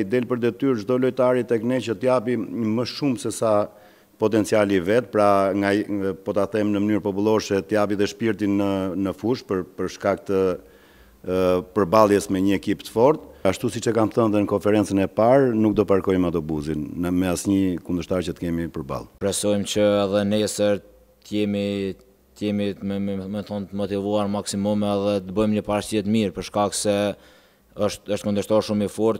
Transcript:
i del për detyrë gjdo lojtari të këne që t'japi më shumë se sa potenciali vetë, pra nga po t'a them në mënyrë pobuloshe t'japi dhe shpirtin në fush për shkak të përbaljes me një ekip të fort. Ashtu si që kam thënë dhe në konferencën e parë, nuk do parkojmë ato buzin me asë një kundështar që t'kemi përbal. Presojmë që edhe nesër t'jemi jemi me thonë të motivuar maksimume edhe të bëjmë një parësjet mirë, përshkak se është kundështar shumë i fort,